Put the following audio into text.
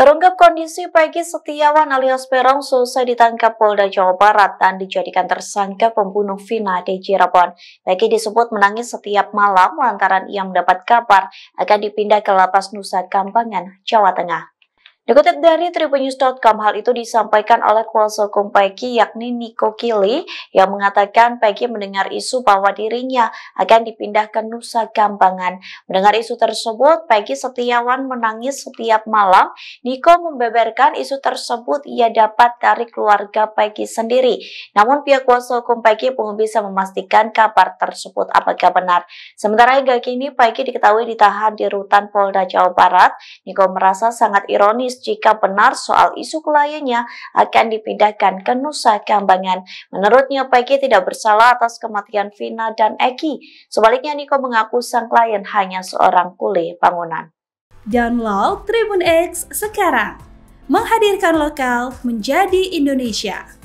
Terungkap kondisi Peggy Setiawan alias Peron selesai ditangkap Polda Jawa Barat dan dijadikan tersangka pembunuh Vina di Cirebon. Peggy disebut menangis setiap malam lantaran ia mendapat kabar akan dipindah ke lapas Nusa Kambangan, Jawa Tengah. Dikutip dari tribunnews.com, hal itu disampaikan oleh kuasa hukum Peggy yakni Niko Kili yang mengatakan Peggy mendengar isu bahwa dirinya akan dipindah ke Nusa Kambangan. Mendengar isu tersebut, Peggy Setiawan menangis setiap malam. Niko membeberkan isu tersebut ia dapat dari keluarga Peggy sendiri. Namun pihak kuasa hukum Peggy belum bisa memastikan kabar tersebut apakah benar. Sementara hingga kini Peggy diketahui ditahan di rutan Polda Jawa Barat. Niko merasa sangat ironis jika benar soal isu kliennya akan dipindahkan ke Nusa Kambangan. Menurutnya Peggy tidak bersalah atas kematian Vina dan Eki. Sebaliknya Niko mengaku sang klien hanya seorang kuli bangunan. Download Tribun X sekarang. Menghadirkan lokal menjadi Indonesia.